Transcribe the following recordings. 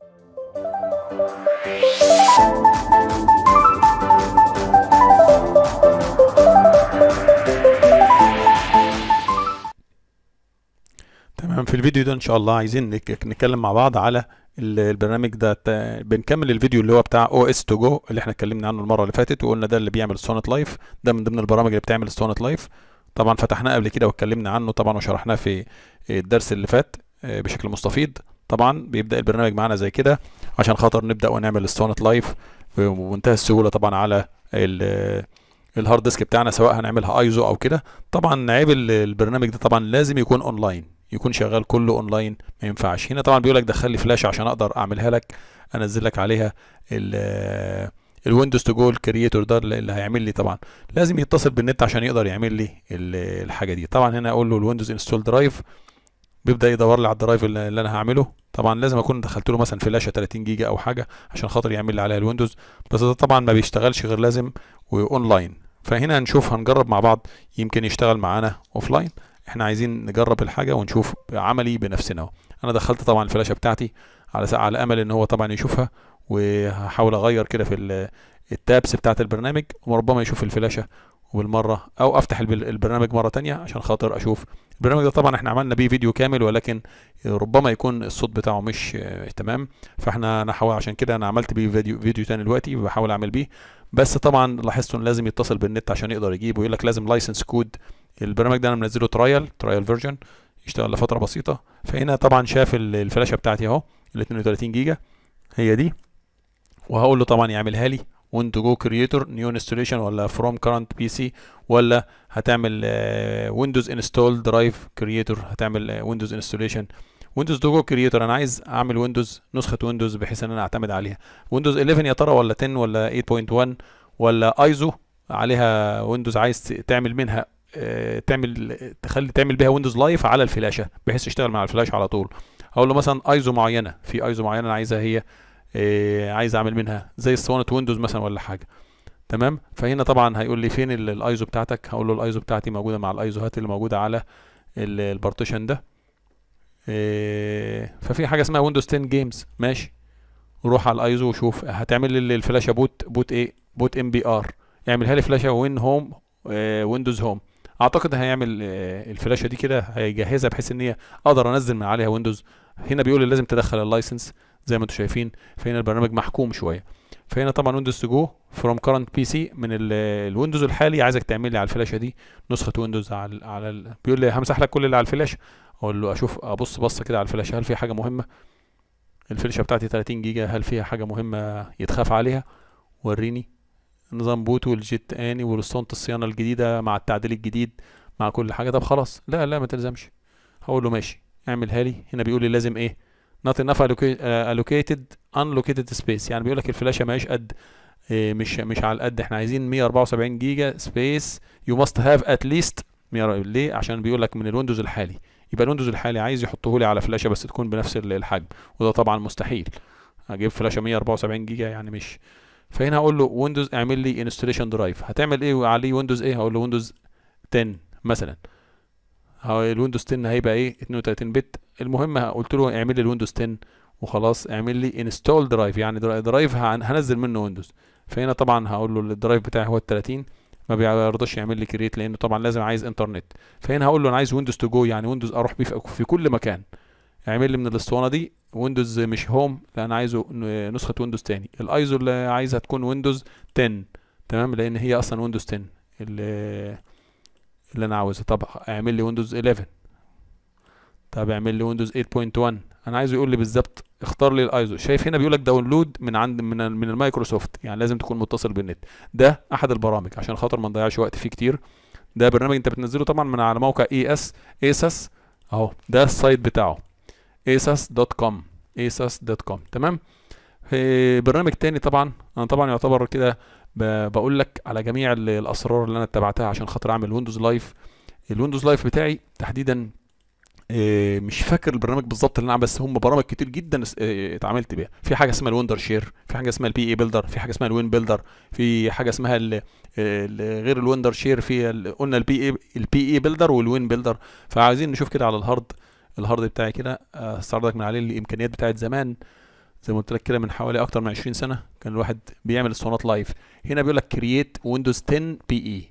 تمام في الفيديو ده ان شاء الله عايزين نتكلم مع بعض على البرنامج ده بنكمل الفيديو اللي هو بتاع او اس تو جو اللي احنا اتكلمنا عنه المره اللي فاتت وقلنا ده اللي بيعمل ستونت لايف ده من ضمن البرامج اللي بتعمل ستونت لايف طبعا فتحناه قبل كده واتكلمنا عنه طبعا وشرحناه في الدرس اللي فات آه، بشكل مستفيض طبعا بيبدا البرنامج معانا زي كده عشان خاطر نبدا ونعمل استونت لايف بمنتهى السهوله طبعا على الهارد ديسك بتاعنا سواء هنعملها ايزو او كده طبعا عيب البرنامج ده طبعا لازم يكون اونلاين يكون شغال كله اونلاين ما ينفعش هنا طبعا بيقول لك دخل لي فلاش عشان اقدر اعملها لك انزل لك عليها الويندوز تو جول كريتور ده اللي هيعمل لي طبعا لازم يتصل بالنت عشان يقدر يعمل لي الحاجه دي طبعا هنا اقول له الويندوز انستول درايف بيبدا يدور لي على الدرايف اللي انا هعمله طبعا لازم اكون دخلت له مثلا فلاشه 30 جيجا او حاجه عشان خاطر يعمل لي عليها الويندوز بس ده طبعا ما بيشتغلش غير لازم واونلاين فهنا هنشوف هنجرب مع بعض يمكن يشتغل معانا اوفلاين احنا عايزين نجرب الحاجه ونشوف عملي بنفسنا اهو انا دخلت طبعا الفلاشه بتاعتي على على امل ان هو طبعا يشوفها وهحاول اغير كده في التابس بتاعت البرنامج وربما يشوف الفلاشه وبالمره او افتح البرنامج مره تانية عشان خاطر اشوف البرنامج ده طبعا احنا عملنا بيه فيديو كامل ولكن ربما يكون الصوت بتاعه مش تمام فاحنا انا عشان كده انا عملت بيه فيديو فيديو تاني دلوقتي بحاول اعمل بيه بس طبعا لاحظت انه لازم يتصل بالنت عشان يقدر يجيب ويقول لك لازم لايسنس كود البرنامج ده انا منزله ترايل ترايل فيرجن يشتغل لفتره بسيطه فهنا طبعا شاف الفلاشه بتاعتي اهو ال 32 جيجا هي دي وهقول له طبعا يعملها لي وان تو جو كريتور نيو انستليشن ولا فروم كرنت بي سي ولا هتعمل ويندوز انستول درايف كريتور هتعمل ويندوز انستليشن ويندوز دوجو كريتور انا عايز اعمل ويندوز نسخه ويندوز بحيث ان انا اعتمد عليها ويندوز 11 يا ترى ولا 10 ولا 8.1 ولا ايزو عليها ويندوز عايز تعمل منها آه، تعمل تخلي تعمل بيها ويندوز لايف على الفلاشه بحيث تشتغل مع الفلاشه على طول اقول له مثلا ايزو معينه في ايزو معينه انا عايزها هي إيه عايز اعمل منها زي اسطوانه ويندوز مثلا ولا حاجه تمام فهنا طبعا هيقول لي فين الايزو بتاعتك هقول له الايزو بتاعتي موجوده مع الايزوهات اللي موجوده على البارتيشن ده إيه ففي حاجه اسمها ويندوز 10 جيمز ماشي روح على الايزو وشوف هتعمل لي الفلاشه بوت بوت ايه بوت ام بي ار اعملها لي فلاشه وين هوم آه، ويندوز هوم اعتقد هيعمل آه، الفلاشه دي كده هيجهزها بحيث ان هي اقدر انزل من عليها ويندوز هنا بيقول لي لازم تدخل اللايسنس زي ما انتم شايفين فهنا البرنامج محكوم شويه فهنا طبعا ويندوز تو جو فروم كرنت بي سي من الويندوز الحالي عايزك تعمل لي على الفلاشه دي نسخه ويندوز على على ال... بيقول لي همسح لك كل اللي على الفلاشه اقول له اشوف ابص بصه كده على الفلاشه هل في حاجه مهمه الفلاشه بتاعتي 30 جيجا هل فيها حاجه مهمه يتخاف عليها وريني نظام بوت والجيت اني والاسطوانه الصيانه الجديده مع التعديل الجديد مع كل حاجه طب خلاص لا لا ما تلزمش هقول له ماشي اعملها لي هنا بيقول لي لازم ايه not enough uh, allocated unlocated space يعني بيقول لك الفلاشه ماهيش قد آه، مش مش على القد احنا عايزين 174 جيجا سبيس يو ماست هاف ات ليست ليه عشان بيقول لك من الويندوز الحالي يبقى الويندوز الحالي عايز يحطه لي على فلاشه بس تكون بنفس الحجم وده طبعا مستحيل اجيب فلاشه 174 جيجا يعني مش فهنا هقول له ويندوز اعمل لي انستليشن درايف هتعمل ايه عليه ويندوز ايه هقول له ويندوز 10 مثلا هو الويندوز 10 هيبقى ايه 32 بت المهم قلت له اعمل لي الويندوز 10 وخلاص اعمل لي انستول درايف يعني درايف هنزل منه ويندوز فهنا طبعا هقول له الدرايف بتاعي هو ال 30 ما بيرضاش يعمل لي كريت لانه طبعا لازم عايز انترنت فهنا هقول له انا عايز ويندوز تو جو يعني ويندوز اروح بيه في كل مكان اعمل لي من الاسطوانه دي ويندوز مش هوم لا انا عايزه نسخه ويندوز تاني الايزو اللي عايزها تكون ويندوز 10 تمام لان هي اصلا ويندوز 10 اللي انا عاوزها طب اعمل لي ويندوز 11 طب اعمل لي ويندوز 8.1 انا عايزه يقول لي بالظبط اختار لي الايزو شايف هنا بيقول لك داونلود من عند من من المايكروسوفت يعني لازم تكون متصل بالنت ده احد البرامج عشان خاطر ما نضيعش وقت فيه كتير ده برنامج انت بتنزله طبعا من على موقع اي اس اسس اهو ده السايت بتاعه دوت كوم دوت كوم تمام آه، برنامج تاني طبعا انا طبعا يعتبر كده بقول لك على جميع الاسرار اللي انا اتبعتها عشان خاطر اعمل ويندوز لايف الويندوز لايف بتاعي تحديدا آه، مش فاكر البرنامج بالظبط اللي انا بس هم برامج كتير جدا آه، اتعاملت بيها في حاجه اسمها الويندر شير في حاجه اسمها البي اي بيلدر في حاجه اسمها الوين بيلدر في حاجه اسمها ال غير الويندر شير في قلنا البي اي البي اي بيلدر والوين بيلدر فعايزين نشوف كده على الهارد الهارد بتاعي كده آه، استعرضك من عليه الامكانيات بتاعت زمان زي ما قلت لك كده من حوالي اكتر من 20 سنه كان الواحد بيعمل الصونات لايف هنا بيقول لك كرييت ويندوز 10 بي اي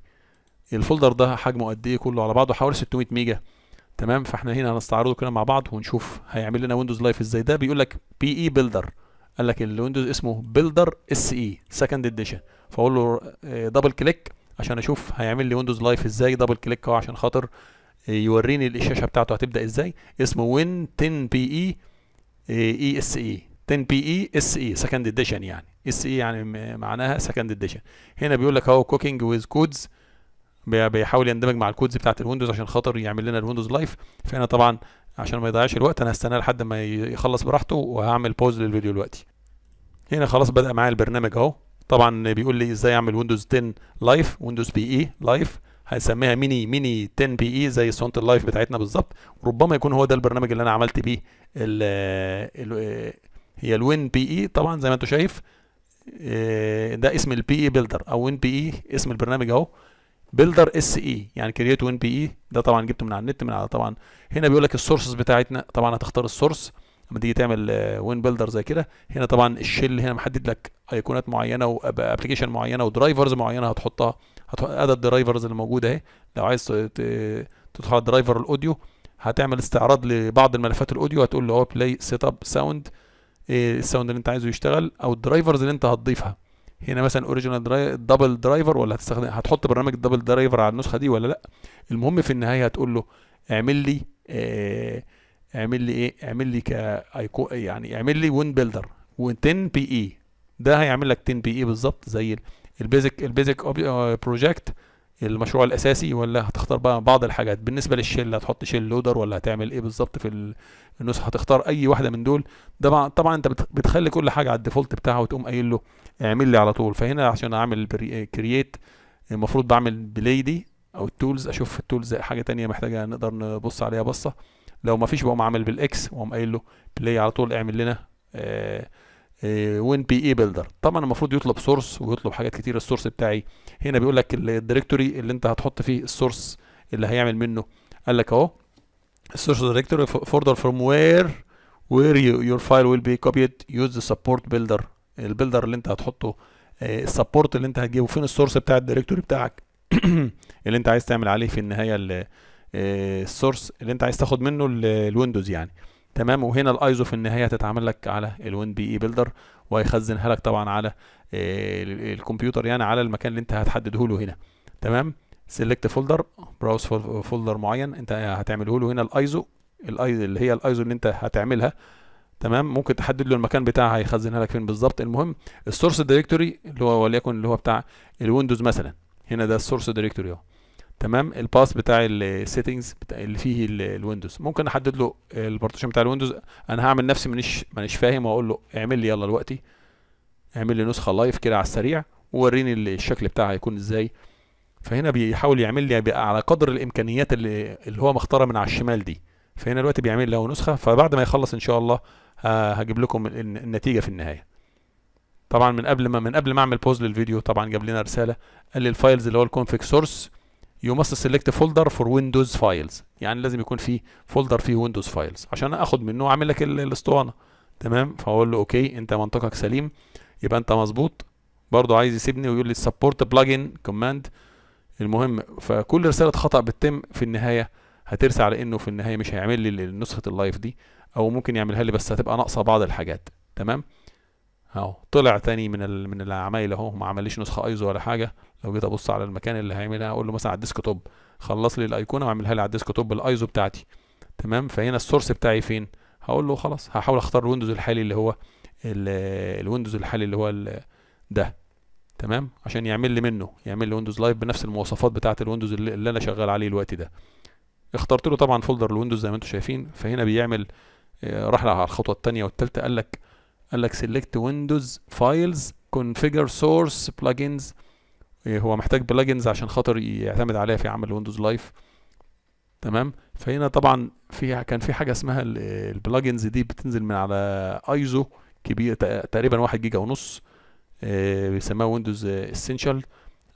الفولدر ده حجمه قد ايه كله على بعضه حوالي 600 ميجا تمام فاحنا هنا هنستعرضه كده مع بعض ونشوف هيعمل لنا ويندوز لايف ازاي ده بيقول لك بي اي بيلدر قال لك الويندوز اسمه بيلدر اس اي سكند اديشن فاقول له دبل آه، كليك عشان اشوف هيعمل لي ويندوز لايف ازاي دبل كليك اهو عشان خاطر آه، يوريني الشاشه بتاعته هتبدا ازاي اسمه وين 10 بي اي اي اس اي 10 بي اي اس اي سكند اديشن يعني اس اي e يعني معناها سكند اديشن هنا بيقول لك اهو كوكينج ويز كودز بيحاول يندمج مع الكودز بتاعت الويندوز عشان خاطر يعمل لنا الويندوز لايف فانا طبعا عشان ما يضيعش الوقت انا هستناه لحد ما يخلص براحته وهعمل بوز للفيديو دلوقتي هنا خلاص بدا معايا البرنامج اهو طبعا بيقول لي ازاي اعمل ويندوز 10 لايف ويندوز بي اي لايف هيسميها ميني ميني 10 بي اي زي سونت اللايف بتاعتنا بالظبط ربما يكون هو ده البرنامج اللي انا عملت بيه ال هي الوين بي اي طبعا زي ما انتم شايف آه، ده اسم البي اي بيلدر او وين بي اي اسم البرنامج اهو بيلدر اس اي يعني كرييت وين بي اي ده طبعا جبته من على النت من على طبعا هنا بيقول لك السورسز بتاعتنا طبعا هتختار السورس لما تيجي تعمل وين آه، بيلدر زي كده هنا طبعا الشيل هنا محدد لك ايقونات معينه وابلكيشن معينه ودرايفرز معينه هتحطها هتحط عدد الدرايفرز اللي موجوده اهي لو عايز تدخل درايفر الاوديو هتعمل استعراض لبعض الملفات الاوديو هتقول له هو بلاي سيت اب ساوند إيه، الساوند اللي انت عايزه يشتغل او الدرايفرز اللي انت هتضيفها هنا مثلا اوريجينال دبل درايفر ولا هتستخدم هتحط برنامج دبل درايفر على النسخه دي ولا لا المهم في النهايه هتقول له اعمل لي آه... اعمل لي ايه اعمل لي كايكو يعني اعمل لي وين بيلدر و10 بي اي ده هيعمل لك 10 بي اي بالظبط زي البيزك البيزك بروجكت المشروع الاساسي ولا هتختار بقى بعض الحاجات بالنسبه للشيل هتحط شيل لودر ولا هتعمل ايه بالظبط في النسخه هتختار اي واحده من دول ده طبعا انت بتخلي كل حاجه على الديفولت بتاعها وتقوم قايل له اعمل لي على طول فهنا عشان اعمل كرييت المفروض بعمل بلاي دي او التولز اشوف التولز حاجه تانية محتاجه نقدر نبص عليها بصه لو ما فيش بقوم عامل بالاكس واقوم قايل له بلاي على طول اعمل لنا وين بي اي بيلدر طبعا المفروض يطلب سورس ويطلب حاجات كتير السورس بتاعي هنا بيقول لك الدايركتوري اللي انت هتحط فيه السورس اللي هيعمل منه قال لك اهو السورس دايركتوري فولدر فروم وير وير يور فايل ويل بي كوبيد يوز ذا سبورت بيلدر البيلدر اللي انت هتحطه السبورت آه، اللي انت هتجيبه فين السورس بتاع الدايركتوري بتاعك اللي انت عايز تعمل عليه في النهايه السورس آه، اللي انت عايز تاخد منه الويندوز يعني تمام وهنا الايزو في النهايه هتتعمل لك على الوين بي اي بيلدر وهيخزنها لك طبعا على آه، الكمبيوتر يعني على المكان اللي انت هتحدده له هنا تمام سيلكت فولدر براوز فولدر معين انت هتعمله له هنا الايزو اللي هي الايزو اللي انت هتعملها تمام ممكن تحدد له المكان بتاعها هيخزنها لك فين بالظبط المهم السورس دايركتوري اللي هو وليكن اللي هو بتاع الويندوز مثلا هنا ده السورس دايركتوري تمام الباس بتاع السيتنجز اللي فيه الويندوز ممكن احدد له البارتيشن بتاع الويندوز انا هعمل نفسي مانيش مانيش فاهم واقول له اعمل لي يلا دلوقتي اعمل لي نسخه لايف كده على السريع ووريني الشكل بتاعها هيكون ازاي فهنا بيحاول يعمل لي على قدر الامكانيات اللي اللي هو مختارها من على الشمال دي فهنا دلوقتي بيعمل له نسخه فبعد ما يخلص ان شاء الله آه، هجيب لكم النتيجه في النهايه طبعا من قبل ما من قبل ما اعمل بوز للفيديو طبعا جاب لنا رساله قال لي الفايلز اللي هو الكونفيج سورس يو ماست سيلكت فولدر فور ويندوز فايلز يعني لازم يكون في فولدر فيه ويندوز فايلز عشان اخد منه اعمل لك الاسطوانه تمام فاقول له اوكي انت منطقك سليم يبقى انت مظبوط برضو عايز يسيبني ويقول لي سبورت بلجن كوماند المهم فكل رساله خطا بتتم في النهايه هترسى على انه في النهايه مش هيعمل لي نسخه اللايف دي او ممكن يعملها لي بس هتبقى ناقصه بعض الحاجات تمام اهو طلع تاني من من العمايل اهو ما عمليش نسخه ايزو ولا حاجه لو جيت ابص على المكان اللي هيعملها اقول له مثلا على الديسك توب خلص لي الايقونه واعملها لي على الديسك توب الايزو بتاعتي تمام فهنا السورس بتاعي فين هقول له خلاص هحاول اختار ويندوز الحالي اللي هو الويندوز الحالي اللي هو ده تمام عشان يعمل لي منه يعمل لي ويندوز لايف بنفس المواصفات بتاعه الويندوز اللي, اللي انا شغال عليه الوقت ده اخترت له طبعا فولدر الويندوز زي ما انتم شايفين فهنا بيعمل آه، راح على الخطوه الثانيه والثالثه قال لك قال لك سيلكت ويندوز فايلز كونفيجر سورس بلجنز هو محتاج بلجنز عشان خاطر يعتمد عليها في عمل ويندوز لايف تمام فهنا طبعا في كان في حاجه اسمها البلجنز دي بتنزل من على ايزو كبير تقريبا 1 جيجا ونص بيسموها ويندوز اسينشال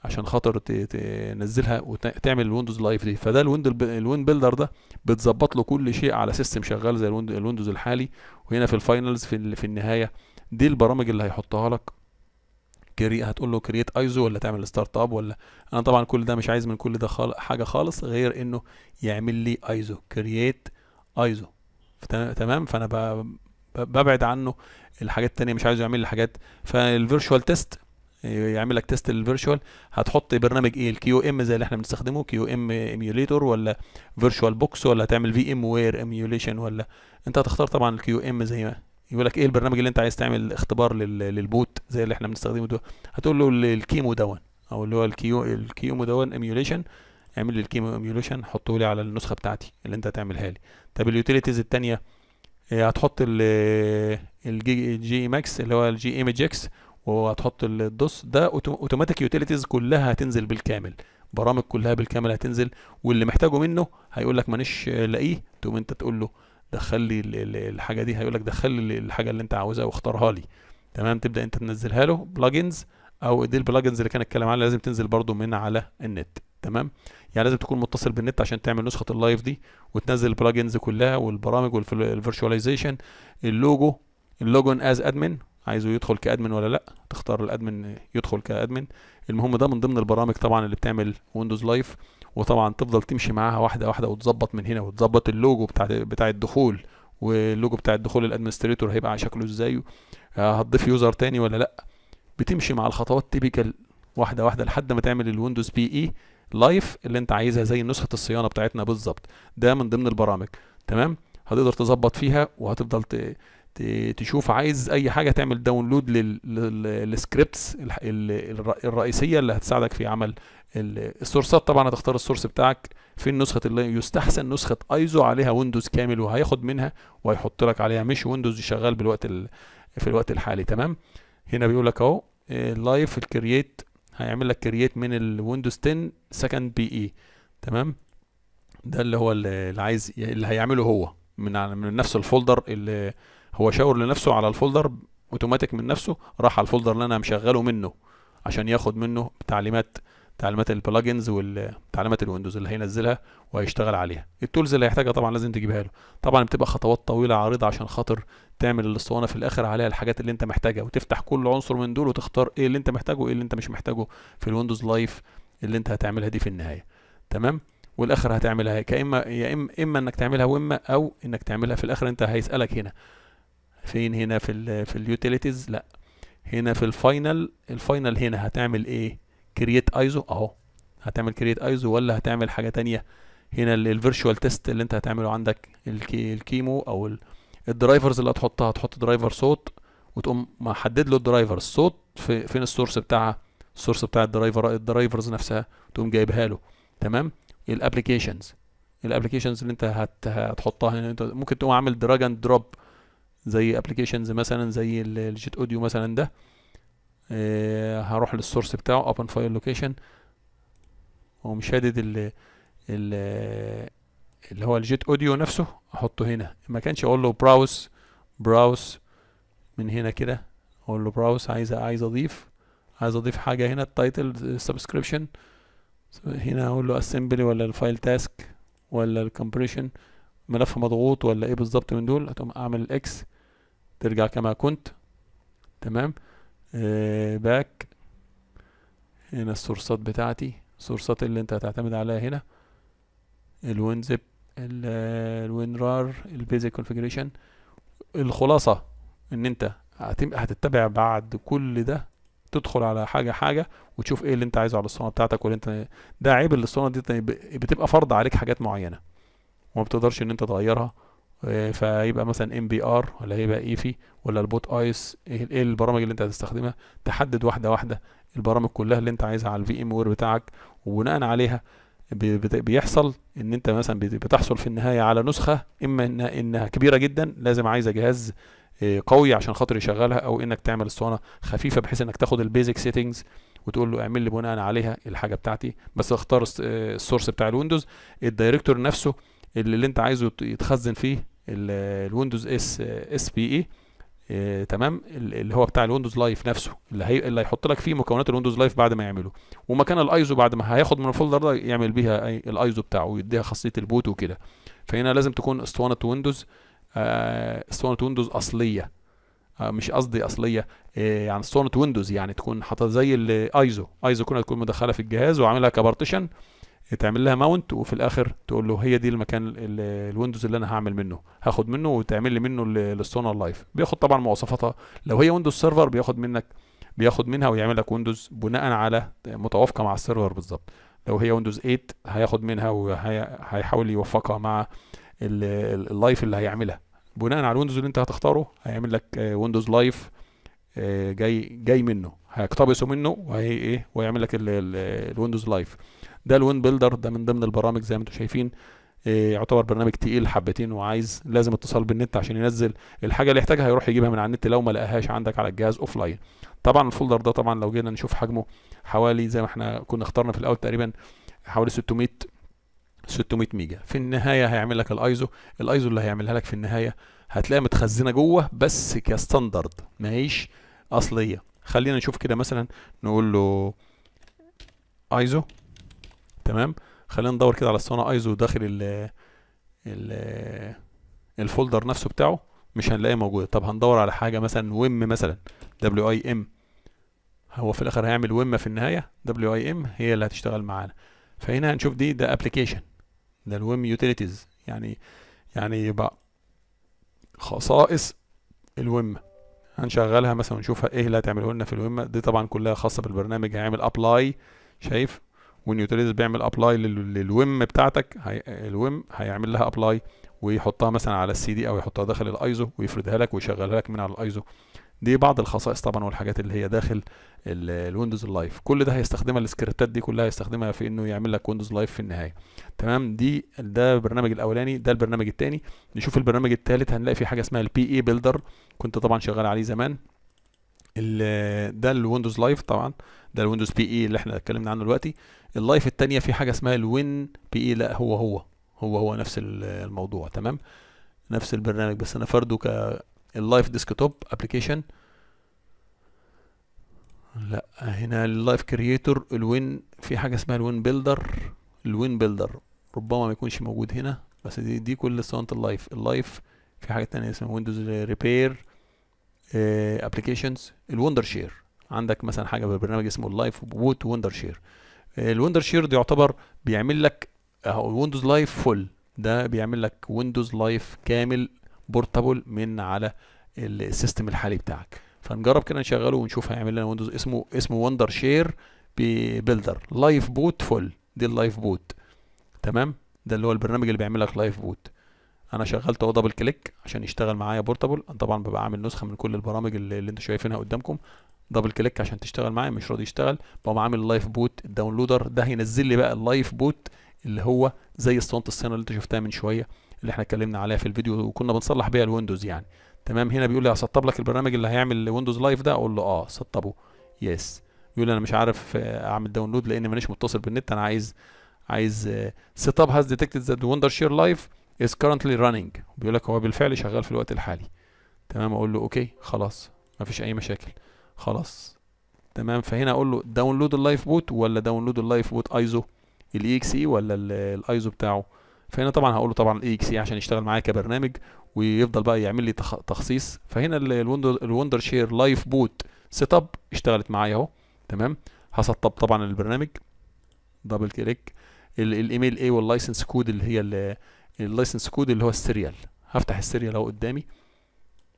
عشان خاطر تنزلها وتعمل الويندوز لايف دي فده الويند الوين بيلدر ده بتظبط له كل شيء على سيستم شغال زي الويندوز الحالي وهنا في الفاينلز في, في النهايه دي البرامج اللي هيحطها لك كري هتقول له كرييت ايزو ولا تعمل ستارت اب ولا انا طبعا كل ده مش عايز من كل ده خال... حاجه خالص غير انه يعمل لي ايزو كرييت ايزو تمام فانا ب... ببعد عنه الحاجات التانية مش عايزه يعمل لي حاجات فالفيرشوال تيست يعمل لك تيست للفيرشوال هتحط برنامج ايه الكيو ام زي اللي احنا بنستخدمه كيو ام ايميوليتور ولا فيرشوال بوكس ولا هتعمل في ام وير ايميوليشن ولا انت هتختار طبعا الكيو ام زي ما يقول لك ايه البرنامج اللي انت عايز تعمل اختبار للبوت زي اللي احنا بنستخدمه ده هتقول له الكيمو دون او اللي هو الكيو الكيو دون ايميوليشن اعمل لي الكيمو ايميوليشن حطه لي على النسخه بتاعتي اللي انت هتعملها لي طب اليوتيليتيز الثانيه آه، هتحط الجي جي ماكس اللي هو الجي ايمج اكس وهتحط الدوس ده اوتوماتيك يوتيليتيز كلها هتنزل بالكامل برامج كلها بالكامل هتنزل واللي محتاجه منه هيقول لك مانيش لاقيه تقوم انت تقول له دخل لي الحاجه دي هيقول لك دخل لي الحاجه اللي انت عاوزها واختارها لي تمام تبدا انت تنزلها له بلجنز او دي البلجنز اللي كان اتكلم عنها لازم تنزل برده من على النت تمام يعني لازم تكون متصل بالنت عشان تعمل نسخه اللايف دي وتنزل البلجنز كلها والبرامج والفيرشواليزيشن اللوجو اللوجن از ادمن عايزه يدخل كادمن ولا لا تختار الادمن يدخل كادمن المهم ده من ضمن البرامج طبعا اللي بتعمل ويندوز لايف وطبعا تفضل تمشي معاها واحده واحده وتظبط من هنا وتظبط اللوجو بتاع بتاع الدخول واللوجو بتاع الدخول الادمنستريتور هيبقى على شكله ازاي آه، هتضيف يوزر تاني ولا لا بتمشي مع الخطوات تيبيكال واحده واحده لحد ما تعمل الويندوز بي اي لايف اللي انت عايزها زي نسخه الصيانه بتاعتنا بالظبط ده من ضمن البرامج تمام هتقدر تظبط فيها وهتفضل ت... تشوف عايز اي حاجه تعمل داونلود للسكريبتس الرئيسيه اللي هتساعدك في عمل السورسات طبعا هتختار السورس بتاعك فين نسخه اللي يستحسن نسخه ايزو عليها ويندوز كامل وهياخد منها وهيحط لك عليها مش ويندوز شغال بالوقت في الوقت الحالي تمام هنا بيقول لك اهو لايف آه، الكرييت هيعمل لك كرييت من الويندوز 10 سكند بي اي تمام ده اللي هو اللي عايز اللي هيعمله هو من من نفس الفولدر اللي هو شاور لنفسه على الفولدر اوتوماتيك من نفسه راح على الفولدر اللي انا مشغله منه عشان ياخد منه تعليمات تعليمات البلجنز والتعليمات الويندوز اللي هينزلها وهيشتغل عليها التولز اللي هيحتاجها طبعا لازم تجيبها له طبعا بتبقى خطوات طويله عريضه عشان خاطر تعمل الاسطوانه في الاخر عليها الحاجات اللي انت محتاجها وتفتح كل عنصر من دول وتختار ايه اللي انت محتاجه وايه اللي انت مش محتاجه في الويندوز لايف اللي انت هتعملها دي في النهايه تمام والاخر هتعملها كاما يا اما اما انك تعملها واما او انك تعملها في الاخر انت هيسالك هنا فين هنا في الـ في اليوتيليتيز لا هنا في الفاينل الفاينل هنا هتعمل ايه كرييت ايزو اهو هتعمل كرييت ايزو ولا هتعمل حاجه تانية هنا الفيرتشوال تيست اللي انت هتعمله عندك الكيمو او ال الدرايفرز اللي هتحطها هتحط درايفر صوت وتقوم محدد له الدرايفر الصوت في فين السورس بتاعها السورس بتاع الدرايفر الدرايفرز نفسها تقوم جايبها له تمام الابلكيشنز الابلكيشنز اللي انت هت هتحطها يعني انت ممكن تقوم عامل دراج اند دروب زي ابلكيشنز مثلا زي الجيت اوديو مثلا ده اه هروح للسورس بتاعه اوبن فايل لوكيشن واقوم ال ال اللي هو الجيت اوديو نفسه احطه هنا ما كانش اقول له براوس براوس من هنا كده اقول له براوس عايز عايز اضيف عايز اضيف حاجه هنا التايتل سبسكريبشن هنا اقول له اسمبلي ولا الفايل تاسك ولا الكمبريشن ملف مضغوط ولا ايه بالظبط من دول هتقوم اعمل الاكس ترجع كما كنت تمام باك آه، هنا السورسات بتاعتي السورسات اللي انت هتعتمد عليها هنا الوينزب الوينرار البيزك كونفيجريشن الخلاصه ان انت هتتبع بعد كل ده تدخل على حاجه حاجه وتشوف ايه اللي انت عايزه على الصونه بتاعتك واللي انت ده عيب الصونه دي بتبقى فرض عليك حاجات معينه وما بتقدرش ان انت تغيرها آه، فيبقى مثلا ام بي ار ولا هيبقى ايفي e ولا البوت ايس إيه،, ايه البرامج اللي انت هتستخدمها تحدد واحده واحده البرامج كلها اللي انت عايزها على الفي ام وير بتاعك وبناء عليها بيحصل ان انت مثلا بتحصل في النهايه على نسخه اما انها, إنها كبيره جدا لازم عايزه جهاز آه، قوي عشان خاطر يشغلها او انك تعمل اسطوانه خفيفه بحيث انك تاخد البيزك سيتنجز وتقول له اعمل لي بناء عليها الحاجه بتاعتي بس اختار السورس آه، بتاع الويندوز الدايركتور نفسه اللي, اللي انت عايزه يتخزن فيه الويندوز اس اس بي اي آه تمام اللي هو بتاع الويندوز لايف نفسه اللي هي اللي هيحط لك فيه مكونات الويندوز لايف بعد ما يعمله ومكان الايزو بعد ما هياخد من الفولدر ده يعمل بيها الايزو بتاعه ويديها خاصيه البوت وكده فهنا لازم تكون اسطوانه ويندوز آه اسطوانه ويندوز اصليه آه مش قصدي اصليه آه يعني اسطوانه ويندوز يعني تكون حاطه زي الايزو ايزو كنا تكون مدخله في الجهاز وعاملها كبارتيشن تعمل لها ماونت وفي الاخر تقول له هي دي المكان الويندوز اللي انا هعمل منه هاخد منه وتعمل لي منه الاسطوانه لايف بياخد طبعا مواصفاتها لو هي ويندوز سيرفر بياخد منك بياخد منها ويعمل لك ويندوز بناء على متوافقه مع السيرفر بالظبط لو هي ويندوز 8 هياخد منها وهيحاول يوفقها مع اللايف اللي هيعملها بناء على الويندوز اللي انت هتختاره هيعمل لك ويندوز آه، لايف آه، جاي جاي منه هيقتبسه منه وهي ايه ويعمل لك الويندوز لايف ده الوين بيلدر ده من ضمن البرامج زي ما انتم شايفين آه، يعتبر برنامج تقيل حبتين وعايز لازم اتصال بالنت عشان ينزل الحاجه اللي يحتاجها هيروح يجيبها من على النت لو ما لقاهاش عندك على الجهاز اوف لاين طبعا الفولدر ده طبعا لو جينا نشوف حجمه حوالي زي ما احنا كنا اخترنا في الاول تقريبا حوالي 600 600 ميجا في النهايه هيعمل لك الايزو الايزو اللي هيعملها لك في النهايه هتلاقيها متخزنه جوه بس كستاندرد ما هيش اصليه خلينا نشوف كده مثلا نقول له ايزو تمام خلينا ندور كده على اسطوانه ايزو داخل ال ال الفولدر نفسه بتاعه مش هنلاقيه موجوده طب هندور على حاجه مثلا ويم مثلا دبليو اي ام هو في الاخر هيعمل ويم في النهايه دبليو اي ام هي اللي هتشتغل معانا فهنا هنشوف دي ده ابلكيشن ده الويم يوتيليتيز يعني يعني يبقى خصائص الويم هنشغلها مثلا ونشوفها ايه اللي هتعمله لنا في الويم دي طبعا كلها خاصه بالبرنامج هيعمل ابلاي شايف ونيوتريز بيعمل ابلاي للويم بتاعتك هي الويم هيعمل لها ابلاي ويحطها مثلا على السي دي او يحطها داخل الايزو ويفردها لك ويشغلها لك من على الايزو دي بعض الخصائص طبعا والحاجات اللي هي داخل الويندوز اللايف كل ده هيستخدمها السكريبتات دي كلها هيستخدمها في انه يعمل لك ويندوز لايف في النهايه تمام دي ده البرنامج الاولاني ده البرنامج الثاني نشوف البرنامج الثالث هنلاقي في حاجه اسمها البي اي بيلدر كنت طبعا شغال عليه زمان ده الويندوز لايف طبعا ده الويندوز بي اي اللي احنا اتكلمنا عنه دلوقتي اللايف الثانيه في حاجه اسمها الوين بي اي لا هو هو هو هو نفس الموضوع تمام نفس البرنامج بس انا فرده ك اللايف ديسكتوب ابلكيشن لا هنا اللايف كرييتور الوين في حاجه اسمها الوين بيلدر الوين بيلدر ربما ما يكونش موجود هنا بس دي دي كل صوانت اللايف اللايف في حاجه تانية اسمها ويندوز ريبير ابلكيشنز الوندر شير عندك مثلا حاجه ببرنامج اسمه اللايف بوت وندر شير الوندر شير ده يعتبر بيعمل لك ويندوز لايف فول ده بيعمل لك ويندوز لايف كامل بورتابل من على السيستم الحالي بتاعك فنجرب كده نشغله ونشوف هيعمل لنا ويندوز اسمه اسمه وندر شير بيلدر لايف بوت فول دي اللايف بوت تمام ده اللي هو البرنامج اللي بيعمل لك لايف بوت انا شغلت اهو دبل كليك عشان يشتغل معايا بورتابل طبعا ببقى عامل نسخه من كل البرامج اللي, اللي انتوا شايفينها قدامكم دبل كليك عشان تشتغل معايا مش راضي يشتغل بقوم عامل لايف بوت الداونلودر ده هينزل لي بقى اللايف بوت اللي هو زي اسطوانه الصينه اللي انت شفتها من شويه اللي احنا اتكلمنا عليها في الفيديو وكنا بنصلح بيها الويندوز يعني تمام هنا بيقول لي هسطب لك البرنامج اللي هيعمل ويندوز لايف ده اقول له اه سطبه يس يقول لي انا مش عارف آه، اعمل داونلود لان مانيش متصل بالنت انا عايز عايز سيت اب هاز ديتكتد ذا وندر شير لايف is currently running بيقول لك هو بالفعل شغال في الوقت الحالي تمام اقول له اوكي خلاص ما فيش اي مشاكل خلاص تمام فهنا اقول له داونلود اللايف بوت ولا داونلود اللايف بوت ايزو الاي اكس e اي e ولا الايزو بتاعه فهنا طبعا هقول له طبعا الاي اكس e اي عشان يشتغل معايا كبرنامج ويفضل بقى يعمل لي تخصيص فهنا الوندر شير لايف بوت سيت اب اشتغلت معايا اهو تمام هسطب طبعا البرنامج دبل كليك الايميل ايه واللايسنس كود اللي هي اللايسنس كود اللي هو السيريال هفتح السيريال اهو قدامي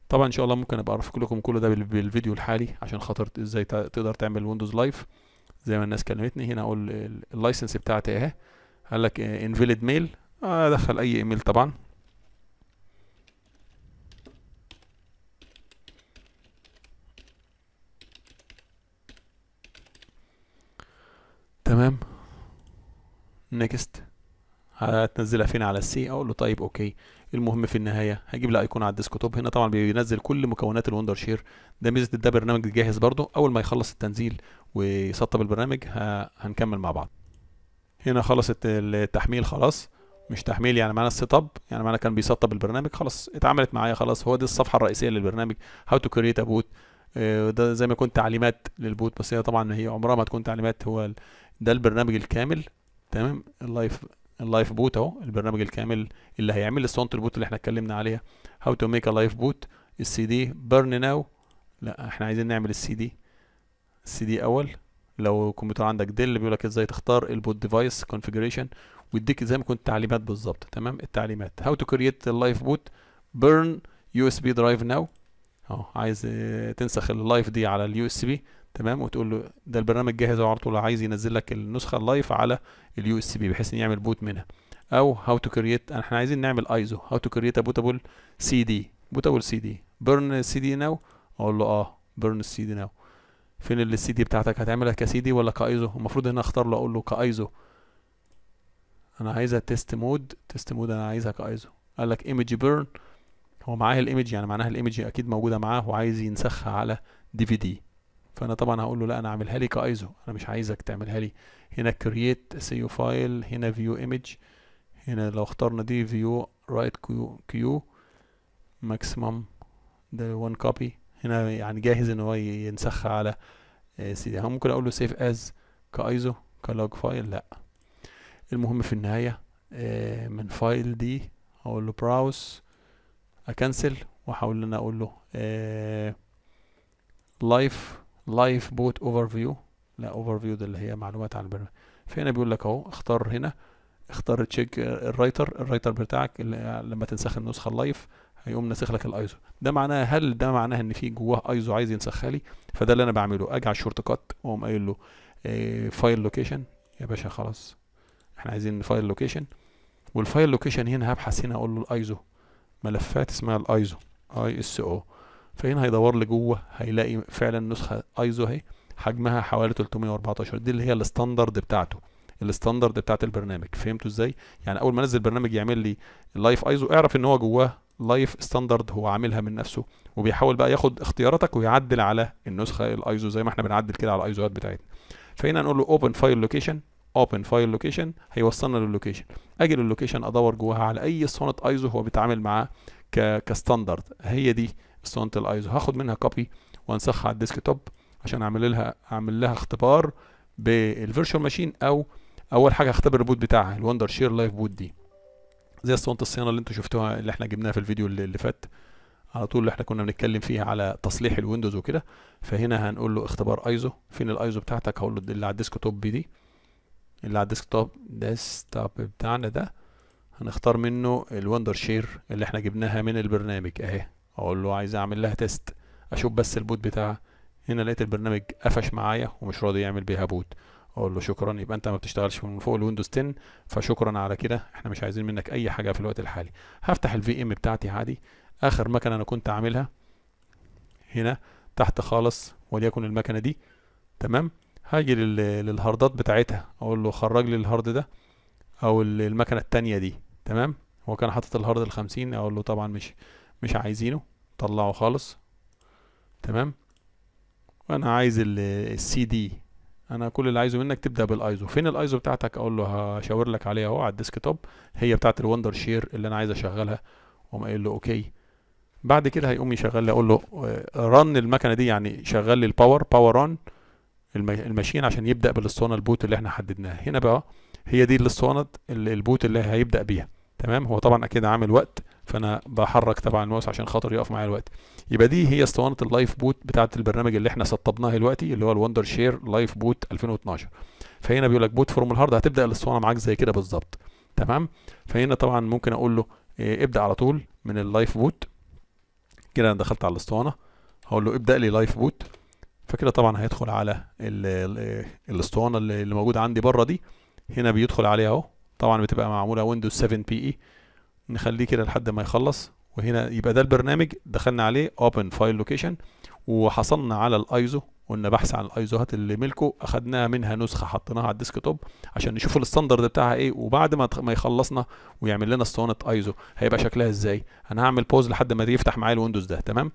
طبعا ان شاء الله ممكن ابقى اعرف لكم كل ده بالفيديو الحالي عشان خاطر ازاي تقدر تعمل ويندوز لايف زي ما الناس كلمتني هنا اقول اللايسنس بتاعتي اهي قال لك انفاليد ميل ادخل اي ايميل طبعا تمام نيكست هتنزلها فين على السي اقول له طيب اوكي المهم في النهايه هجيب لي ايقونه على الديسكتوب هنا طبعا بينزل كل مكونات الوندر شير ده ميزه ده برنامج جاهز برضو اول ما يخلص التنزيل ويسطب البرنامج هنكمل مع بعض هنا خلصت التحميل خلاص مش تحميل يعني معنى السيت اب يعني معنى كان بيسطب البرنامج خلاص اتعملت معايا خلاص هو دي الصفحه الرئيسيه للبرنامج هاو تو كريت ابوت ده زي ما يكون تعليمات للبوت بس هي طبعا هي عمرها ما تكون تعليمات هو ده البرنامج الكامل تمام اللايف اللايف بوت اهو البرنامج الكامل اللي هيعمل السونت البوت اللي احنا اتكلمنا عليها هاو تو ميك ا لايف بوت السي دي بيرن ناو لا احنا عايزين نعمل السي دي السي دي اول لو الكمبيوتر عندك ديل بيقول لك ازاي تختار البوت ديفايس كونفيجريشن ويديك زي ما كنت تعليمات بالظبط تمام التعليمات هاو تو كرييت اللايف بوت بيرن يو اس بي درايف ناو اهو عايز تنسخ اللايف دي على اليو اس بي تمام وتقول له ده البرنامج جاهز على طول عايز ينزل لك النسخه اللايف على اليو اس بي بحيث ان يعمل بوت منها او هاو تو كرييت احنا عايزين نعمل ايزو هاو تو كرييت بوتابل سي دي بوتابل سي دي بيرن سي دي ناو اقول له اه بيرن السي دي ناو فين السي دي بتاعتك هتعملها كسي دي ولا كايزو المفروض هنا اختار له اقول له كايزو انا عايزها تيست مود تيست مود انا عايزها كايزو قال لك ايمج بيرن هو معاه الايمج يعني معناها الايمج اكيد موجوده معاه وعايز ينسخها على دي في دي فانا طبعا هقول له لا انا عاملها لي كايزو انا مش عايزك تعملها لي هنا كرييت سيو فايل هنا فيو ايمج هنا لو اخترنا دي فيو رايت كيو كيو ماكسيمم ده 1 كوبي هنا يعني جاهز ان هو ينسخ على آه، سي دي ممكن اقول له سيف از كايزو كلوج فايل لا المهم في النهايه آه، من فايل دي هقول له براوز اكنسل واحاول ان اقول له لايف آه، لايف بوت اوفر فيو لا اوفر فيو ده اللي هي معلومات عن البرنامج فهنا بيقول لك اهو اختار هنا اختار تشيك الرايتر الرايتر بتاعك لما تنسخ النسخه اللايف هيقوم ناسخ لك الايزو ده معناه هل ده معناه ان في جواه ايزو عايز ينسخها لي فده اللي انا بعمله اجي على الشورت كات واقوم قايل له فايل آه، لوكيشن يا باشا خلاص احنا عايزين فايل لوكيشن والفايل لوكيشن هنا هبحث هنا اقول له الايزو ملفات اسمها الايزو اي اس او فهنا هيدور لجوه هيلاقي فعلا نسخه ايزو اهي حجمها حوالي 314 دي اللي هي الستاندرد بتاعته الستاندرد بتاعت البرنامج فهمتوا ازاي يعني اول ما انزل برنامج يعمل لي لايف ايزو اعرف ان هو جواه لايف ستاندرد هو عاملها من نفسه وبيحاول بقى ياخد اختياراتك ويعدل على النسخه الايزو زي ما احنا بنعدل كده على الايزوات بتاعتنا فهنا نقول له اوبن فايل لوكيشن اوبن فايل لوكيشن هيوصلنا لللوكيشن اجي للوكيشن ادور جواها على اي صونه ايزو هو بيتعامل معاه كستاندرد هي دي اسطوانه الايزو هاخد منها كوبي وانسخها على الديسك توب عشان اعمل لها اعمل لها اختبار بالفيرشوال ماشين او اول حاجه هختبر البوت بتاعها الوندر شير لايف بوت دي زي اسطوانه الصيانه اللي انتم شفتوها اللي احنا جبناها في الفيديو اللي, اللي فات على طول اللي احنا كنا بنتكلم فيها على تصليح الويندوز وكده فهنا هنقول له اختبار ايزو فين الايزو بتاعتك هقول له اللي على الديسك توب دي اللي على الديسك توب ديسكتوب بتاعنا ده هنختار منه الوندر شير اللي احنا جبناها من البرنامج اهي اقول له عايز اعمل لها تيست اشوف بس البوت بتاعها هنا لقيت البرنامج قفش معايا ومش راضي يعمل بيها بوت اقول له شكرا يبقى انت ما بتشتغلش من فوق الويندوز 10 فشكرا على كده احنا مش عايزين منك اي حاجه في الوقت الحالي هفتح الفي ام بتاعتي عادي اخر مكنه انا كنت عاملها هنا تحت خالص وليكن المكنه دي تمام هاجي للهاردات بتاعتها اقول له خرج لي الهارد ده او المكنه التانية دي تمام هو كان حاطط الهارد ال 50 اقول له طبعا مش مش عايزينه طلعه خالص تمام وانا عايز السي دي انا كل اللي عايزه منك تبدا بالايزو فين الايزو بتاعتك اقول له هشاور لك عليها اهو على الديسك توب هي بتاعه الوندر شير اللي انا عايز اشغلها واقوم قايل له اوكي بعد كده هيقوم يشغل لي اقول له رن آه، المكنه دي يعني شغل لي الباور باور اون الماشين عشان يبدا بالاسطوانه البوت اللي احنا حددناها هنا بقى هي دي الاسطوانه البوت اللي هيبدا بيها تمام هو طبعا اكيد عامل وقت فانا بحرك تبع الماوس عشان خاطر يقف معايا الوقت يبقى دي هي اسطوانه اللايف بوت بتاعه البرنامج اللي احنا سطبناها دلوقتي اللي هو الوندر شير لايف بوت 2012 فهنا بيقول لك بوت فروم الهارد هتبدا الاسطوانه معاك زي كده بالظبط تمام فهنا طبعا ممكن اقول له إيه ابدا على طول من اللايف بوت كده انا دخلت على الاسطوانه هقول له ابدا لي لايف بوت فكده طبعا هيدخل على آه، الاسطوانه اللي موجوده عندي بره دي هنا بيدخل عليها اهو طبعا بتبقى معموله ويندوز 7 بي اي نخليه كده لحد ما يخلص وهنا يبقى ده البرنامج دخلنا عليه open file location وحصلنا على الايزو قلنا بحث عن الايزوهات اللي ملكه اخدناها منها نسخه حطيناها على الديسك توب عشان نشوف الستاندرد بتاعها ايه وبعد ما ما يخلصنا ويعمل لنا اسطوانه ايزو هيبقى شكلها ازاي انا هعمل بوز لحد ما يفتح معايا الويندوز ده تمام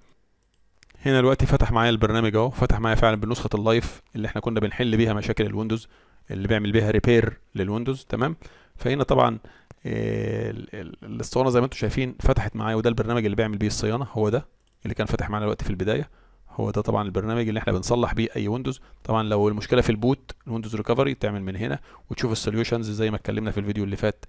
هنا دلوقتي فتح معايا البرنامج اهو فتح معايا فعلا بنسخه اللايف اللي احنا كنا بنحل بيها مشاكل الويندوز اللي بيعمل بيها ريبير للويندوز تمام فهنا طبعا الاسطوانه زي ما انتم شايفين فتحت معايا وده البرنامج اللي بيعمل بيه الصيانه هو ده اللي كان فاتح معانا الوقت في البدايه هو ده طبعا البرنامج اللي احنا بنصلح بيه اي ويندوز طبعا لو المشكله في البوت الويندوز ريكفري تعمل من هنا وتشوف السوليوشنز زي ما اتكلمنا في الفيديو اللي فات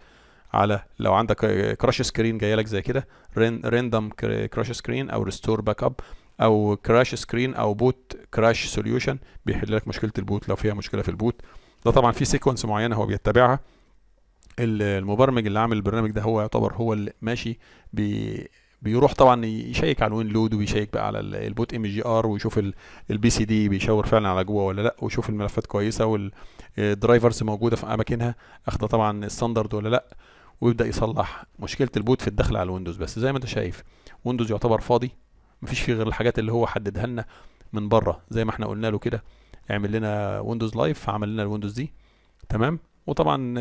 على لو عندك كراش سكرين جايه لك زي كده راندوم كراش سكرين او ريستور باك اب او كراش سكرين او بوت كراش سوليوشن بيحل لك مشكله البوت لو فيها مشكله في البوت ده طبعا في سيكونس معينه هو بيتبعها المبرمج اللي عامل البرنامج ده هو يعتبر هو اللي ماشي بي بيروح طبعا يشيك على الوين لود وبيشيك بقى على البوت ام جي ار ويشوف البي سي دي بيشاور فعلا على جوه ولا لا ويشوف الملفات كويسه والدرايفرز آه، موجوده في اماكنها اخده طبعا الستاندرد ولا لا ويبدا يصلح مشكله البوت في الدخل على الويندوز بس زي ما انت شايف ويندوز يعتبر فاضي مفيش فيه غير الحاجات اللي هو حددها لنا من بره زي ما احنا قلنا له كده اعمل لنا ويندوز لايف عمل لنا الويندوز دي تمام وطبعا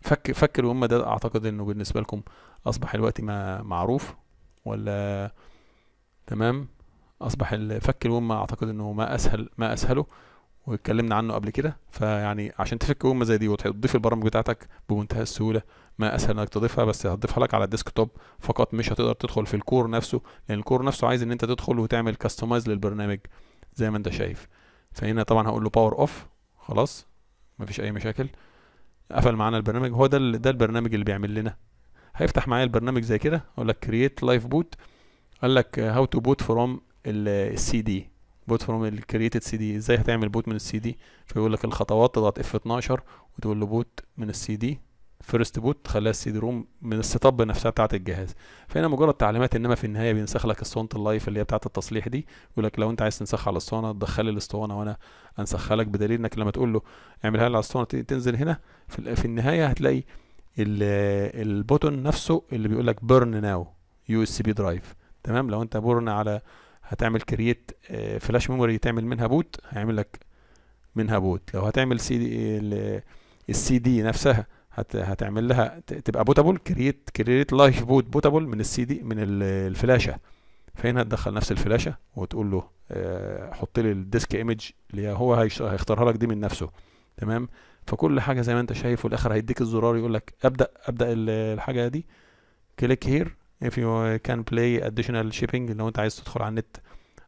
فك فك الومه ده اعتقد انه بالنسبه لكم اصبح الوقت ما معروف ولا تمام اصبح فك الومه اعتقد انه ما اسهل ما اسهله واتكلمنا عنه قبل كده فيعني عشان تفك ومه زي دي وتضيف البرامج بتاعتك بمنتهى السهوله ما اسهل انك تضيفها بس هتضيفها لك على الديسكتوب فقط مش هتقدر تدخل في الكور نفسه لان الكور نفسه عايز ان انت تدخل وتعمل كاستمايز للبرنامج زي ما انت شايف فهنا طبعا هقول له باور اوف خلاص مفيش اي مشاكل قفل معانا البرنامج هو ده ده البرنامج اللي بيعمل لنا هيفتح معايا البرنامج زي كده اقول لك كرييت لايف بوت قال لك هاو تو بوت فروم السي دي بوت فروم الكرييتد سي دي ازاي هتعمل بوت من السي دي فيقول لك الخطوات تضغط اف 12 وتقول له بوت من السي دي فيرست بوت خلاها السي روم من السيت اب نفسها بتاعت الجهاز فهنا مجرد تعليمات انما في النهايه بينسخ لك اسطوانه اللايف اللي هي بتاعت التصليح دي يقول لك لو انت عايز تنسخها على الاسطوانه تدخل الاسطوانه وانا انسخها لك بدليل انك لما تقول له اعملها لي على الاسطوانه تنزل هنا في, النهايه هتلاقي البوتون نفسه اللي بيقول لك بيرن ناو يو اس بي درايف تمام لو انت بورن على هتعمل كرييت فلاش ميموري تعمل منها بوت هيعمل لك منها بوت لو هتعمل سي دي السي دي نفسها هت هتعمل لها تبقى بوتابل كريت كريت لايف بوت بوتابل من السي دي من الفلاشه فهنا تدخل نفس الفلاشه وتقول له آه، حط لي الديسك ايمج اللي هو هيختارها لك دي من نفسه تمام فكل حاجه زي ما انت شايف في الاخر هيديك الزرار يقول لك ابدا ابدا الحاجه دي كليك هير اف يو كان بلاي اديشنال شيبنج لو انت عايز تدخل على النت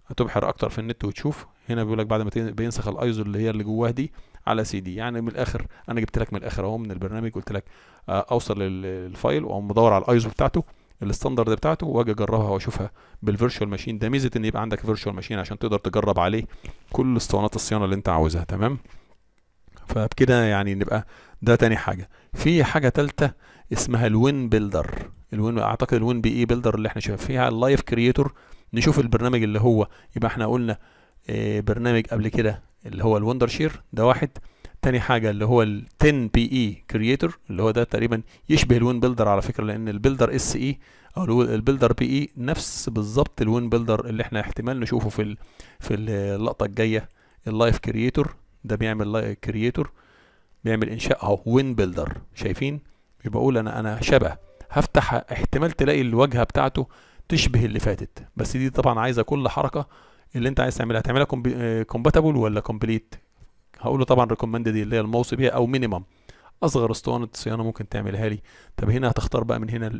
هتبحر اكتر في النت وتشوف هنا بيقول لك بعد ما بينسخ الايزو اللي هي اللي جواها دي على سي دي يعني من الاخر انا جبت لك من الاخر اهو من البرنامج قلت لك آه، اوصل للفايل واقوم مدور على الايزو بتاعته الستاندرد بتاعته واجي اجربها واشوفها بالفيرشوال ماشين ده ميزه ان يبقى عندك فيرتشوال ماشين عشان تقدر تجرب عليه كل اسطوانات الصيانه اللي انت عاوزها تمام فبكده يعني نبقى ده تاني حاجه في حاجه ثالثه اسمها الوين بيلدر الوين اعتقد الوين بي اي بيلدر اللي احنا شايفين فيها اللايف كرييتور نشوف البرنامج اللي هو يبقى احنا قلنا آه، برنامج قبل كده اللي هو الوندر شير ده واحد تاني حاجة اللي هو ال 10 بي اي كرييتور اللي هو ده تقريبا يشبه الوين بيلدر على فكرة لأن البيلدر اس اي أو البيلدر بي اي نفس بالظبط الوين بيلدر اللي احنا احتمال نشوفه في ال في اللقطة الجاية اللايف كرييتور ده بيعمل كرييتور بيعمل انشاء اهو وين بيلدر شايفين يبقى اقول انا انا شبه هفتح احتمال تلاقي الواجهه بتاعته تشبه اللي فاتت بس دي طبعا عايزه كل حركه اللي انت عايز تعملها هتعملها كومباتبل آه، ولا كومبليت هقول له طبعا ريكومندد اللي هي الموصي بيها او مينيمم اصغر اسطوانه صيانه ممكن تعملها لي طب هنا هتختار بقى من هنا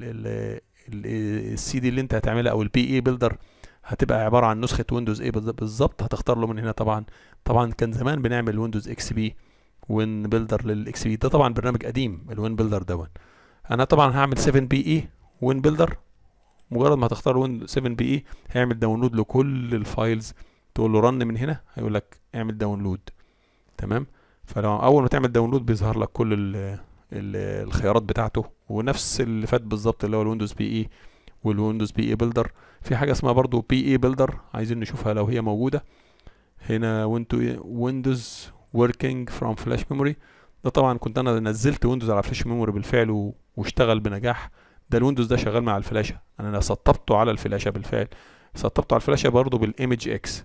السي دي اللي انت هتعملها او البي اي بيلدر هتبقى عباره عن نسخه ويندوز ايه بالظبط هتختار له من هنا طبعا طبعا كان زمان بنعمل ويندوز اكس بي وين بيلدر للاكس بي ده طبعا برنامج قديم الوين بيلدر دون انا طبعا هعمل 7 بي اي وين بيلدر مجرد ما هتختار وين 7 بي اي هيعمل داونلود لكل الفايلز تقول له رن من هنا هيقول لك اعمل داونلود تمام فلو اول ما تعمل داونلود بيظهر لك كل الـ الـ الخيارات بتاعته ونفس اللي فات بالظبط اللي هو الويندوز بي اي والويندوز بي اي بيلدر في حاجه اسمها برضو بي اي بيلدر عايزين نشوفها لو هي موجوده هنا ويندوز وركينج فروم فلاش ميموري ده طبعا كنت انا نزلت ويندوز على فلاش ميموري بالفعل واشتغل بنجاح ده الويندوز ده شغال مع الفلاشه انا سطبته على الفلاشه بالفعل سطبته على الفلاشه برضه بالايمج اكس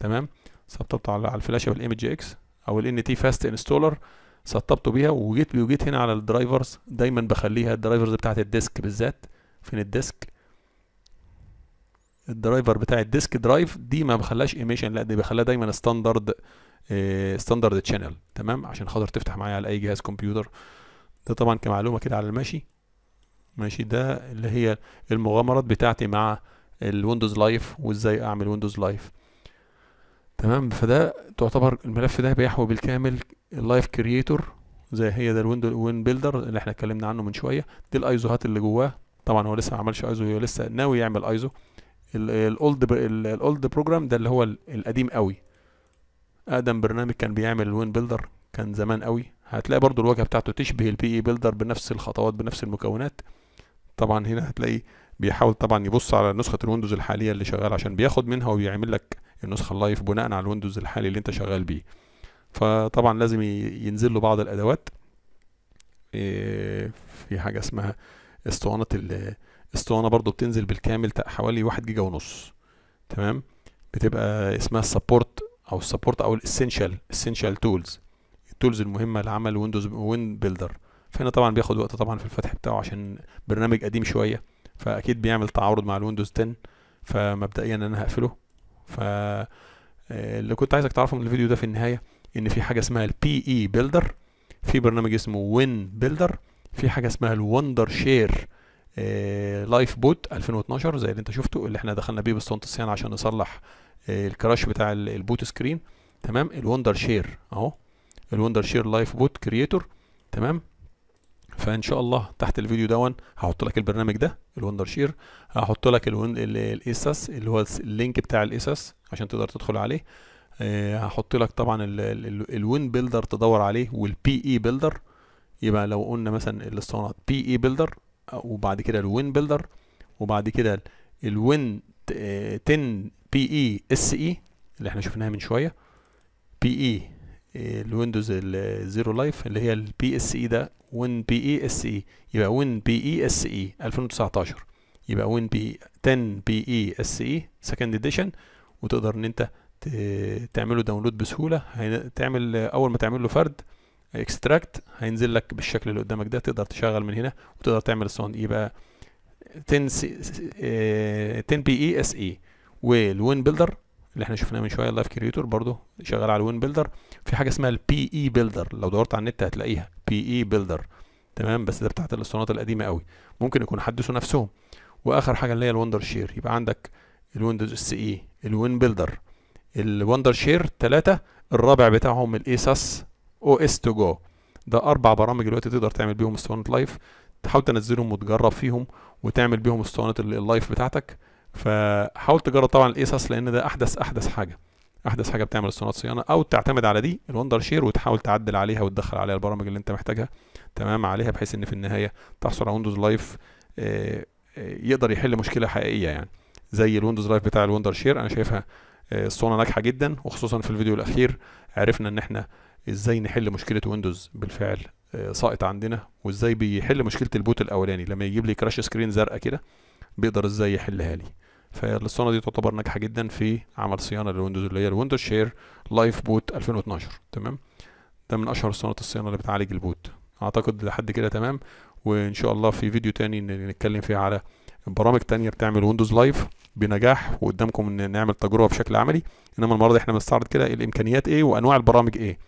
تمام سطبته على الفلاشه بالايمج اكس او الان تي فاست انستولر سطبته بيها وجيت وجيت هنا على الدرايفرز دايما بخليها الدرايفرز بتاعه الديسك بالذات فين الديسك الدرايفر بتاع الديسك درايف دي ما بخليهاش ايميشن لا دي بخليها دايما ستاندرد آه، ستاندرد تشانل تمام عشان خاطر تفتح معايا على اي جهاز كمبيوتر ده طبعا كمعلومه كده على المشي ماشي ده اللي هي المغامرات بتاعتي مع الويندوز لايف وازاي اعمل ويندوز لايف تمام فده تعتبر الملف ده بيحوي بالكامل اللايف كرييتور زي هي ده الويندو وين بيلدر اللي احنا اتكلمنا عنه من شويه دي الايزوهات اللي جواه طبعا هو لسه ما عملش ايزو هو لسه ناوي يعمل ايزو الاولد الاولد بروجرام ده اللي هو القديم قوي اقدم برنامج كان بيعمل الوين بيلدر كان زمان قوي هتلاقي برضو الواجهه بتاعته تشبه البي اي بيلدر بنفس الخطوات بنفس المكونات طبعا هنا هتلاقيه بيحاول طبعا يبص على نسخه الويندوز الحاليه اللي شغال عشان بياخد منها وبيعمل لك النسخه اللايف بناء على الويندوز الحالي اللي انت شغال بيه فطبعا لازم ينزل له بعض الادوات إيه، في حاجه اسمها اسطوانه الاسطوانه برضو بتنزل بالكامل حوالي واحد جيجا ونص تمام بتبقى اسمها السبورت او السبورت او الاسينشال اسينشال تولز التولز المهمه لعمل ويندوز وين بيلدر فهنا طبعا بياخد وقت طبعا في الفتح بتاعه عشان برنامج قديم شويه فاكيد بيعمل تعارض مع الويندوز 10 فمبدئيا انا هقفله ف آه، اللي كنت عايزك تعرفه من الفيديو ده في النهايه ان في حاجه اسمها البي اي بيلدر في برنامج اسمه وين بيلدر في حاجه اسمها الوندر شير لايف بوت 2012 زي اللي انت شفته اللي احنا دخلنا بيه بالصوت الصيانه عشان نصلح الكراش بتاع البوت سكرين تمام الوندر شير اهو الوندر شير لايف بوت كريتور تمام فان شاء الله تحت الفيديو دون هحط لك البرنامج ده الوندر شير هحط لك الاساس اللي هو اللينك بتاع الاساس عشان تقدر تدخل عليه آه، هحط لك طبعا الوين بيلدر تدور عليه والبي اي بيلدر يبقى لو قلنا مثلا الاسطوانات بي اي بيلدر وبعد كده الوين بيلدر وبعد كده الوين 10 بي اي آه، اس اي اللي احنا شفناها من شويه بي اي آه، الويندوز الزيرو لايف اللي هي البي اس اي e ده وين بي اي اس اي يبقى وين بي اي اس اي 2019 يبقى وين بي 10 بي اي اس اي سكند اديشن وتقدر ان انت تعمله داونلود بسهوله هتعمل اول ما تعمل له فرد اكستراكت هينزل لك بالشكل اللي قدامك ده تقدر تشغل من هنا وتقدر تعمل الصوند يبقى 10 10 بي اي اس اي والوين بيلدر اللي احنا شفناه من شويه اللايف كريتور برضو شغال على الوين بيلدر في حاجه اسمها البي اي بيلدر لو دورت على النت هتلاقيها بي اي بيلدر تمام بس ده بتاعت الاسطوانات القديمه قوي ممكن يكون حدثوا نفسهم واخر حاجه اللي هي الوندر شير يبقى عندك الويندوز اس اي الوين بيلدر الوندر شير ثلاثة الرابع بتاعهم الايساس او اس تو جو ده اربع برامج دلوقتي تقدر تعمل بيهم اسطوانه لايف تحاول تنزلهم وتجرب فيهم وتعمل بيهم اسطوانه اللايف بتاعتك فحاول تجرب طبعا الايساس لان ده احدث احدث حاجه احدث حاجه بتعمل الصناعات صيانه او تعتمد على دي الوندر شير وتحاول تعدل عليها وتدخل عليها البرامج اللي انت محتاجها تمام عليها بحيث ان في النهايه تحصل على ويندوز لايف آه، آه، يقدر يحل مشكله حقيقيه يعني زي الويندوز لايف بتاع الوندر شير انا شايفها آه، الصوره ناجحه جدا وخصوصا في الفيديو الاخير عرفنا ان احنا ازاي نحل مشكله ويندوز بالفعل ساقط عندنا وازاي بيحل مشكله البوت الاولاني لما يجيب لي كراش سكرين زرقاء كده بيقدر ازاي يحلها لي فالاسطوانه دي تعتبر ناجحه جدا في عمل صيانه للويندوز اللي هي الويندوز شير لايف بوت 2012 تمام ده من اشهر صيانات الصيانه اللي بتعالج البوت اعتقد لحد كده تمام وان شاء الله في فيديو تاني نتكلم فيه على برامج تانية بتعمل ويندوز لايف بنجاح وقدامكم نعمل تجربه بشكل عملي انما المره دي احنا بنستعرض كده الامكانيات ايه وانواع البرامج ايه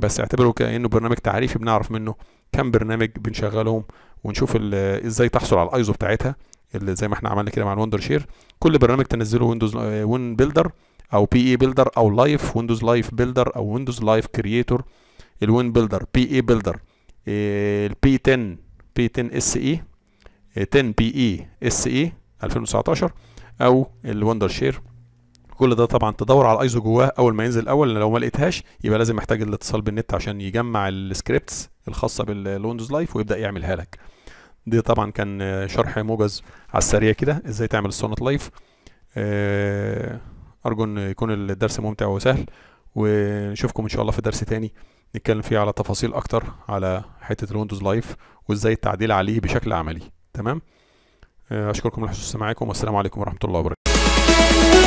بس اعتبره كانه برنامج تعريفي بنعرف منه كم برنامج بنشغلهم ونشوف ازاي تحصل على الايزو بتاعتها اللي زي ما احنا عملنا كده مع الوندر شير كل برنامج تنزله ويندوز وين بيلدر او بي اي بيلدر او لايف ويندوز لايف بيلدر او ويندوز لايف كرييتور الوين بيلدر بي اي بيلدر البي 10 بي 10 اس اي 10 بي اي اس اي 2019 او الوندر شير كل ده طبعا تدور على الايزو جواه اول ما ينزل الاول لو ما لقيتهاش يبقى لازم محتاج الاتصال بالنت عشان يجمع السكريبتس الخاصه بالويندوز لايف ويبدا يعملها لك ده طبعا كان شرح موجز على السريع كده ازاي تعمل السونت آه، لايف ارجو ان يكون الدرس ممتع وسهل ونشوفكم ان شاء الله في درس تاني نتكلم فيه على تفاصيل اكتر على حته الويندوز لايف وازاي التعديل عليه بشكل عملي تمام آه، اشكركم على حسن استماعكم والسلام عليكم ورحمه الله وبركاته